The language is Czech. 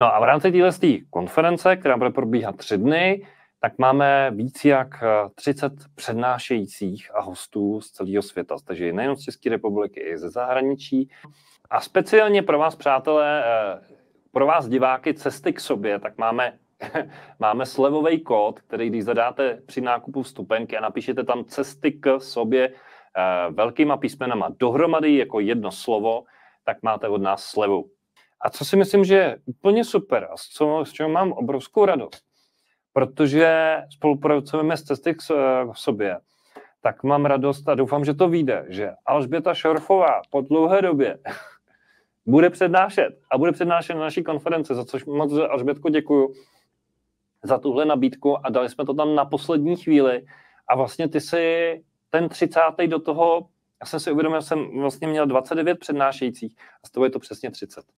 No a v rámci téhle konference, která bude probíhat tři dny, tak máme víc jak 30 eh, přednášejících a hostů z celého světa, takže nejen z České republiky, i ze zahraničí. A speciálně pro vás, přátelé, eh, pro vás diváky cesty k sobě, tak máme máme slevový kód, který když zadáte při nákupu vstupenky a napíšete tam cesty k sobě eh, velkýma písmenama dohromady jako jedno slovo, tak máte od nás slevu. A co si myslím, že je úplně super a z, co, s čeho mám obrovskou radost, protože spolupracujeme s cesty k eh, sobě, tak mám radost a doufám, že to vyjde, že Alžběta Šorfová po dlouhé době bude přednášet a bude přednášet na naší konferenci, za což moc eh, Alžbětku děkuju za tuhle nabídku a dali jsme to tam na poslední chvíli a vlastně ty si ten 30. do toho, já jsem si uvědomil, jsem vlastně měl 29 přednášejících a z toho je to přesně 30.